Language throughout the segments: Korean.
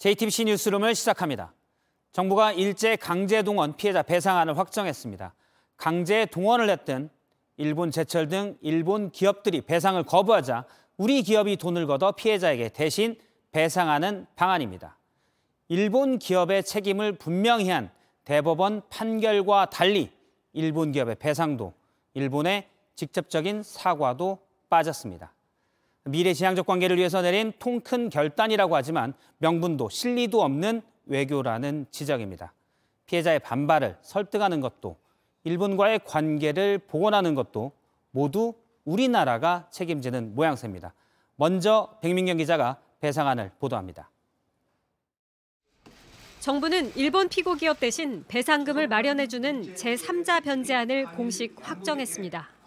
JTBC 뉴스룸을 시작합니다. 정부가 일제 강제 동원 피해자 배상안을 확정했습니다. 강제 동원을 했던 일본 제철 등 일본 기업들이 배상을 거부하자 우리 기업이 돈을 걷어 피해자에게 대신 배상하는 방안입니다. 일본 기업의 책임을 분명히 한 대법원 판결과 달리 일본 기업의 배상도 일본의 직접적인 사과도 빠졌습니다. 미래 지향적 관계를 위해서 내린 통 큰 결단이라고 하지만 명분도 실리도 없는 외교라는 지적입니다. 피해자의 반발을 설득하는 것도 일본과의 관계를 복원하는 것도 모두 우리나라가 책임지는 모양새입니다. 먼저 백민경 기자가 배상안을 보도합니다. 정부는 일본 피고 기업 대신 배상금을 마련해주는 제3자 변제안을 공식 확정했습니다.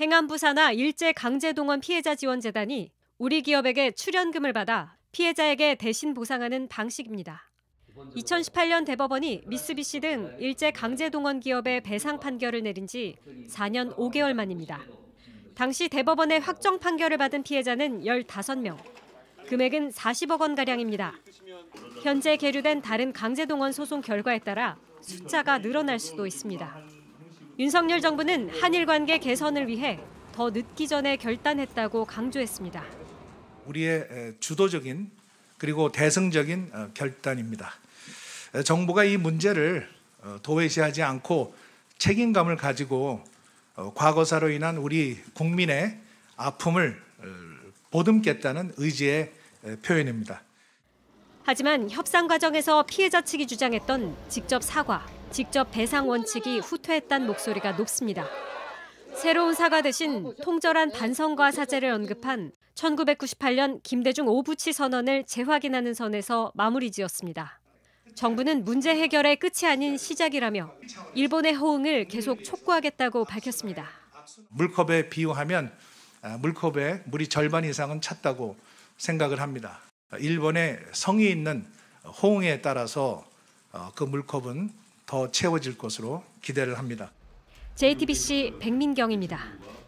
행안부사나 일제강제동원 피해자지원재단이 우리 기업에게 출연금을 받아 피해자에게 대신 보상하는 방식입니다. 2018년 대법원이 미쓰비시 등 일제 강제 동원 기업의 배상 판결을 내린 지 4년 5개월 만입니다. 당시 대법원의 확정 판결을 받은 피해자는 15명. 금액은 40억 원 가량입니다. 현재 계류된 다른 강제 동원 소송 결과에 따라 숫자가 늘어날 수도 있습니다. 윤석열 정부는 한일 관계 개선을 위해 더 늦기 전에 결단했다고 강조했습니다. 우리의 주도적인 그리고 대승적인 어, 결단입니다. 정부가 이 문제를 어, 도외시하지 않고 책임감을 가지고 어, 과거사로 인한 우리 국민의 아픔을 보듬겠다는 의지의 표현입니다. 하지만 협상 과정에서 피해자 측이 주장했던 직접 사과, 직접 배상 원칙이 후퇴했단 목소리가 높습니다. 새로운 사과 대신 통절한 반성과 사죄를 언급한 1998년 김대중 오부치 선언을 재확인하는 선에서 마무리 지었습니다. 정부는 문제 해결의 끝이 아닌 시작이라며 일본의 호응을 계속 촉구하겠다고 밝혔습니다. 물컵에 비유하면 아, 물컵에 물이 절반 이상은 찼다고 생각을 합니다. 일본의 성이 있는 호응에 따라서 어, 그 물컵은 더 채워질 것으로 기대를 합니다. JTBC 백민경입니다.